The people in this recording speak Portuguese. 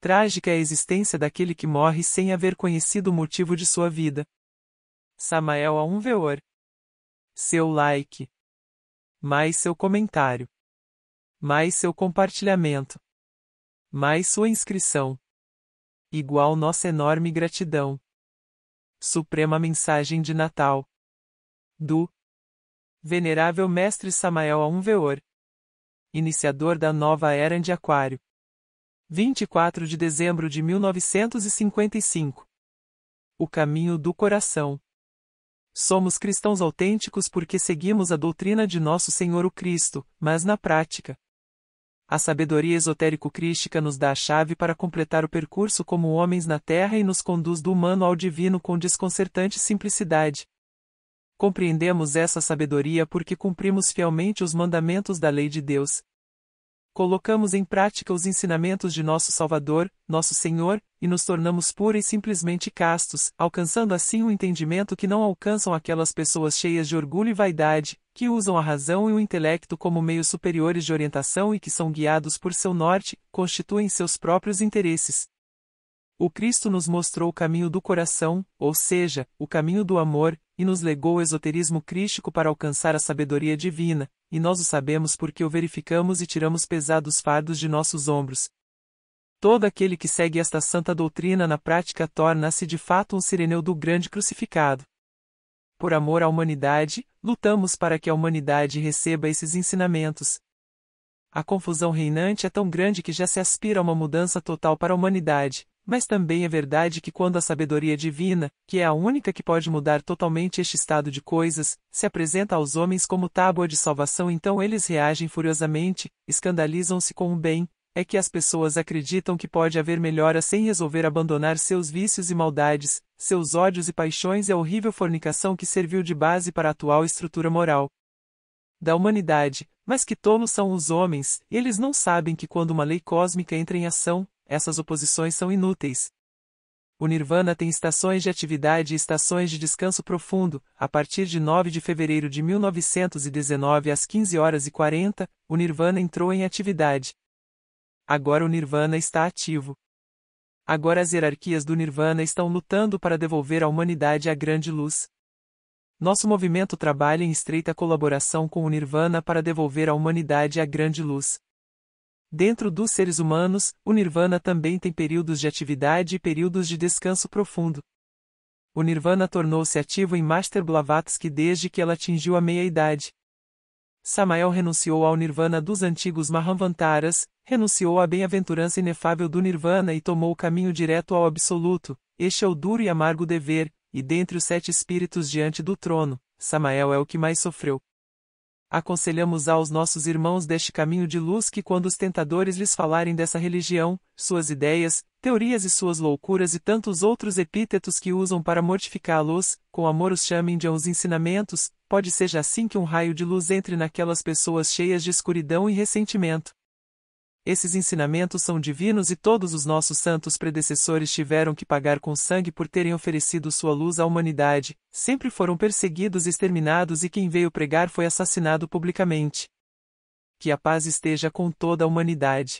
Trágica é a existência daquele que morre sem haver conhecido o motivo de sua vida. Samael a um veor. Seu like. Mais seu comentário. Mais seu compartilhamento. Mais sua inscrição. Igual nossa enorme gratidão. Suprema Mensagem de Natal. Do Venerável Mestre Samael a um veor. Iniciador da nova era de Aquário. 24 de dezembro de 1955. O caminho do coração. Somos cristãos autênticos porque seguimos a doutrina de nosso Senhor o Cristo, mas na prática. A sabedoria esotérico-crística nos dá a chave para completar o percurso como homens na terra e nos conduz do humano ao divino com desconcertante simplicidade. Compreendemos essa sabedoria porque cumprimos fielmente os mandamentos da lei de Deus, colocamos em prática os ensinamentos de nosso Salvador, nosso Senhor, e nos tornamos pura e simplesmente castos, alcançando assim o um entendimento que não alcançam aquelas pessoas cheias de orgulho e vaidade, que usam a razão e o intelecto como meios superiores de orientação e que são guiados por seu norte, constituem seus próprios interesses. O Cristo nos mostrou o caminho do coração, ou seja, o caminho do amor, e nos legou o esoterismo crístico para alcançar a sabedoria divina, e nós o sabemos porque o verificamos e tiramos pesados fardos de nossos ombros. Todo aquele que segue esta santa doutrina na prática torna-se de fato um sireneu do grande crucificado. Por amor à humanidade, lutamos para que a humanidade receba esses ensinamentos. A confusão reinante é tão grande que já se aspira a uma mudança total para a humanidade. Mas também é verdade que quando a sabedoria divina, que é a única que pode mudar totalmente este estado de coisas, se apresenta aos homens como tábua de salvação, então eles reagem furiosamente, escandalizam-se com o bem, é que as pessoas acreditam que pode haver melhora sem resolver abandonar seus vícios e maldades, seus ódios e paixões e a horrível fornicação que serviu de base para a atual estrutura moral da humanidade, mas que tolos são os homens, eles não sabem que quando uma lei cósmica entra em ação, essas oposições são inúteis. O Nirvana tem estações de atividade e estações de descanso profundo. A partir de 9 de fevereiro de 1919 às 15 horas e 40, o Nirvana entrou em atividade. Agora o Nirvana está ativo. Agora as hierarquias do Nirvana estão lutando para devolver à humanidade a grande luz. Nosso movimento trabalha em estreita colaboração com o Nirvana para devolver à humanidade a grande luz. Dentro dos seres humanos, o nirvana também tem períodos de atividade e períodos de descanso profundo. O nirvana tornou-se ativo em Master Blavatsky desde que ela atingiu a meia-idade. Samael renunciou ao nirvana dos antigos Mahamvantaras, renunciou à bem-aventurança inefável do nirvana e tomou o caminho direto ao absoluto. Este é o duro e amargo dever, e dentre os sete espíritos diante do trono, Samael é o que mais sofreu. Aconselhamos aos nossos irmãos deste caminho de luz que, quando os tentadores lhes falarem dessa religião, suas ideias, teorias e suas loucuras e tantos outros epítetos que usam para mortificá-los, com amor os chamem de uns ensinamentos, pode seja assim que um raio de luz entre naquelas pessoas cheias de escuridão e ressentimento esses ensinamentos são divinos e todos os nossos santos predecessores tiveram que pagar com sangue por terem oferecido sua luz à humanidade, sempre foram perseguidos e exterminados e quem veio pregar foi assassinado publicamente. Que a paz esteja com toda a humanidade.